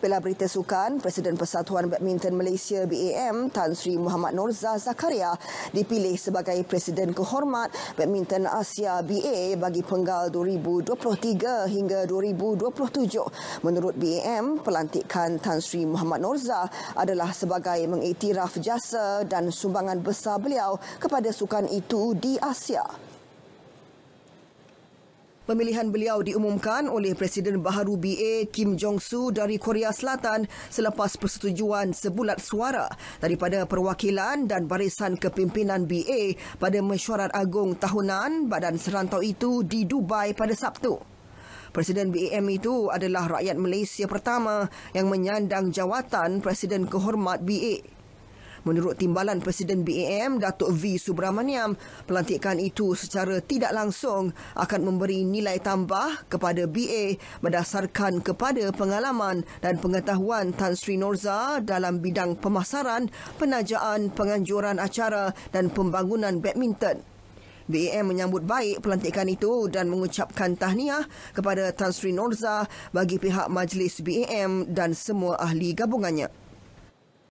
Pilar Berita Sukan, Presiden Persatuan Badminton Malaysia BAM Tan Sri Muhammad Norza Zakaria dipilih sebagai Presiden Kehormat Badminton Asia BA bagi penggal 2023 hingga 2027. Menurut BAM, pelantikan Tan Sri Muhammad Norza adalah sebagai mengiktiraf jasa dan sumbangan besar beliau kepada sukan itu di Asia. Pemilihan beliau diumumkan oleh Presiden Baharu BA Kim Jong-su dari Korea Selatan selepas persetujuan sebulat suara daripada perwakilan dan barisan kepimpinan BA pada mesyuarat agung tahunan badan serantau itu di Dubai pada Sabtu. Presiden BAM itu adalah rakyat Malaysia pertama yang menyandang jawatan Presiden Kehormat BA. Menurut timbalan Presiden BAM Datuk V Subramaniam, pelantikan itu secara tidak langsung akan memberi nilai tambah kepada BA berdasarkan kepada pengalaman dan pengetahuan Tan Sri Norza dalam bidang pemasaran, penajaan, penganjuran acara dan pembangunan badminton. BAM menyambut baik pelantikan itu dan mengucapkan tahniah kepada Tan Sri Norza bagi pihak majlis BAM dan semua ahli gabungannya.